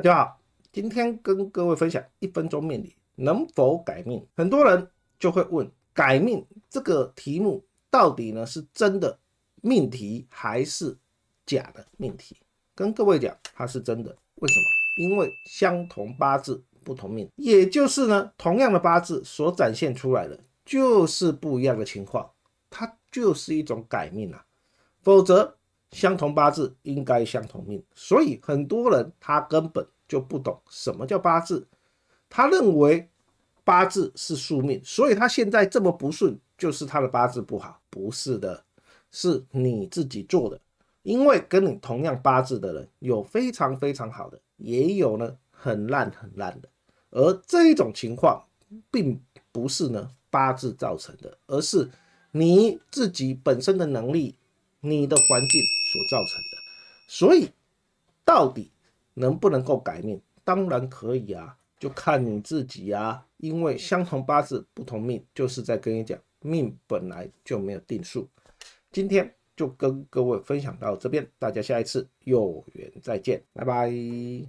大家好，今天跟各位分享一分钟命理能否改命。很多人就会问，改命这个题目到底呢是真的命题还是假的命题？跟各位讲，它是真的。为什么？因为相同八字不同命，也就是呢，同样的八字所展现出来的就是不一样的情况，它就是一种改命啊。否则。相同八字应该相同命，所以很多人他根本就不懂什么叫八字，他认为八字是宿命，所以他现在这么不顺就是他的八字不好，不是的，是你自己做的。因为跟你同样八字的人有非常非常好的，也有呢很烂很烂的。而这一种情况并不是呢八字造成的，而是你自己本身的能力、你的环境。所造成的，所以到底能不能够改命，当然可以啊，就看你自己啊。因为相同八字不同命，就是在跟你讲命本来就没有定数。今天就跟各位分享到这边，大家下一次有缘再见，拜拜。